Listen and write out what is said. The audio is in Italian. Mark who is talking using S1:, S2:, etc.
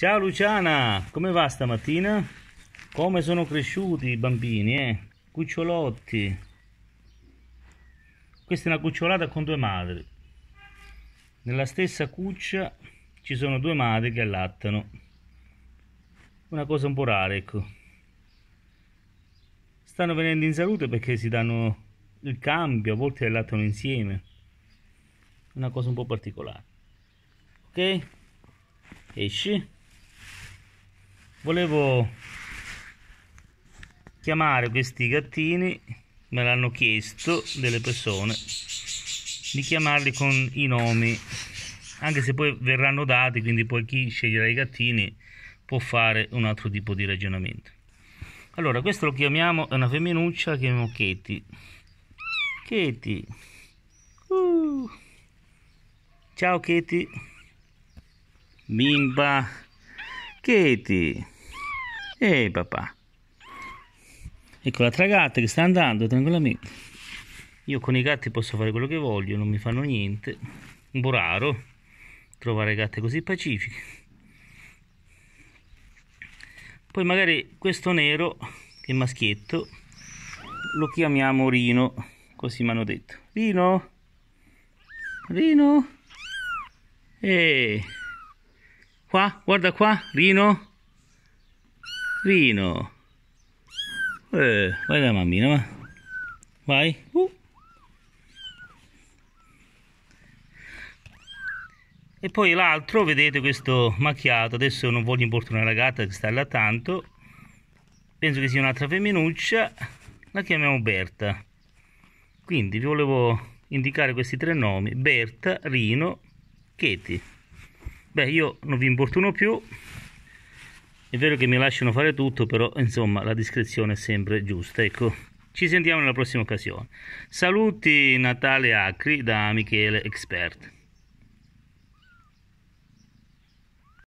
S1: Ciao Luciana, come va stamattina? Come sono cresciuti i bambini, eh? Cucciolotti. Questa è una cucciolata con due madri. Nella stessa cuccia ci sono due madri che allattano. Una cosa un po' rara, ecco. Stanno venendo in salute perché si danno il cambio, a volte allattano insieme. Una cosa un po' particolare. Ok? Esci volevo chiamare questi gattini me l'hanno chiesto delle persone di chiamarli con i nomi anche se poi verranno dati quindi poi chi sceglierà i gattini può fare un altro tipo di ragionamento allora questo lo chiamiamo è una femminuccia che chiamiamo Katie Katie uh. ciao Katie bimba Katie Ehi papà. Ecco la tragata che sta andando tranquillamente. Io con i gatti posso fare quello che voglio, non mi fanno niente. Un po' raro trovare gatte così pacifiche. Poi magari questo nero, che è maschietto, lo chiamiamo Rino, così mi hanno detto. Rino? Rino? Ehi. qua, guarda qua, Rino. Rino. Eh, vai da mammina, va. Vai. Uh. E poi l'altro, vedete questo macchiato, adesso non voglio importunare la gatta che sta là tanto. Penso che sia un'altra femminuccia, la chiamiamo Berta. Quindi vi volevo indicare questi tre nomi, Berta, Rino, Katie. Beh, io non vi importuno più. È vero che mi lasciano fare tutto, però insomma la discrezione è sempre giusta. Ecco, ci sentiamo nella prossima occasione. Saluti Natale Acri da Michele Expert.